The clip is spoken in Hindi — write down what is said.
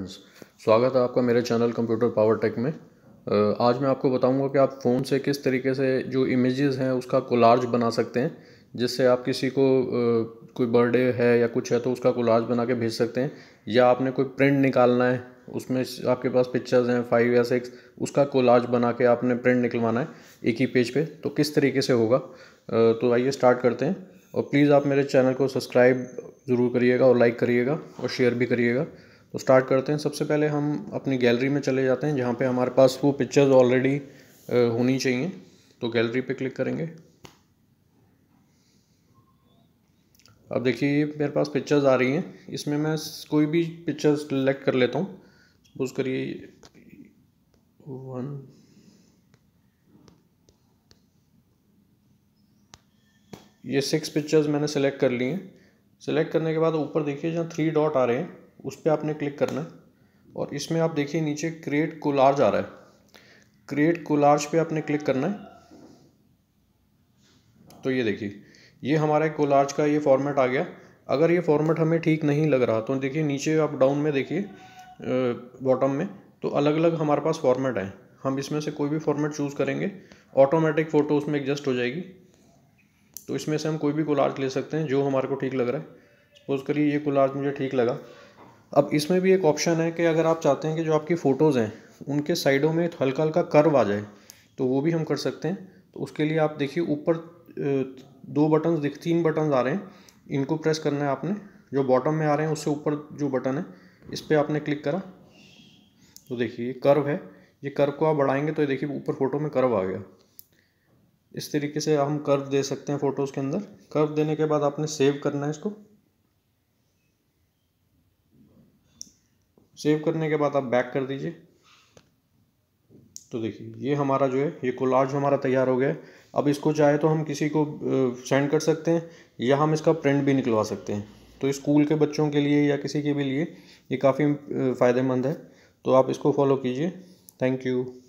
स्वागत है आपका मेरे चैनल कंप्यूटर पावर टेक में आज मैं आपको बताऊंगा कि आप फ़ोन से किस तरीके से जो इमेजेस हैं उसका कोलार्ज बना सकते हैं जिससे आप किसी को कोई बर्थडे है या कुछ है तो उसका कोलार्ज बना के भेज सकते हैं या आपने कोई प्रिंट निकालना है उसमें आपके पास पिक्चर्स हैं फाइव या सिक्स उसका कोलार्ज बना के आपने प्रिंट निकलवाना है एक ही पेज पे तो किस तरीके से होगा तो आइए स्टार्ट करते हैं और प्लीज़ आप मेरे चैनल को सब्सक्राइब ज़रूर करिएगा और लाइक करिएगा और शेयर भी करिएगा तो स्टार्ट करते हैं सबसे पहले हम अपनी गैलरी में चले जाते हैं जहाँ पे हमारे पास वो पिक्चर्स ऑलरेडी होनी चाहिए तो गैलरी पे क्लिक करेंगे अब देखिए मेरे पास पिक्चर्स आ रही हैं इसमें मैं कोई भी पिक्चर सेलेक्ट कर लेता हूँ सपोज करिए वन ये सिक्स पिक्चर्स मैंने सेलेक्ट कर ली हैं सेलेक्ट करने के बाद ऊपर देखिए जहाँ थ्री डॉट आ रहे हैं उस पर आपने क्लिक करना है और इसमें आप देखिए नीचे क्रिएट कोलार्ज आ रहा है क्रिएट कोलार्ज पे आपने क्लिक करना है तो ये देखिए ये हमारा कोलार्ज का ये फॉर्मेट आ गया अगर ये फॉर्मेट हमें ठीक नहीं लग रहा तो देखिए नीचे आप डाउन में देखिए बॉटम में तो अलग अलग हमारे पास फॉर्मेट हैं हम इसमें से कोई भी फॉर्मेट चूज़ करेंगे ऑटोमेटिक फ़ोटो उसमें एडजस्ट हो जाएगी तो इसमें से हम कोई भी कोलार्ज ले सकते हैं जो हमारे को ठीक लग रहा है सपोज़ करिए ये कोलार्ज मुझे ठीक लगा अब इसमें भी एक ऑप्शन है कि अगर आप चाहते हैं कि जो आपकी फ़ोटोज़ हैं उनके साइडों में हल्का हल्का कर्व आ जाए तो वो भी हम कर सकते हैं तो उसके लिए आप देखिए ऊपर दो बटन दिख तीन बटन आ रहे हैं इनको प्रेस करना है आपने जो बॉटम में आ रहे हैं उससे ऊपर जो बटन है इस पर आपने क्लिक करा तो देखिए ये कर्व है ये कर्व को आप बढ़ाएंगे तो ये देखिए ऊपर फोटो में कर्व आ गया इस तरीके से हम कर्व दे सकते हैं फ़ोटोज़ के अंदर कर्व देने के बाद आपने सेव करना है इसको सेव करने के बाद आप बैक कर दीजिए तो देखिए ये हमारा जो है ये कोलाज हमारा तैयार हो गया है अब इसको चाहे तो हम किसी को सेंड कर सकते हैं या हम इसका प्रिंट भी निकलवा सकते हैं तो स्कूल के बच्चों के लिए या किसी के भी लिए ये काफ़ी फ़ायदेमंद है तो आप इसको फॉलो कीजिए थैंक यू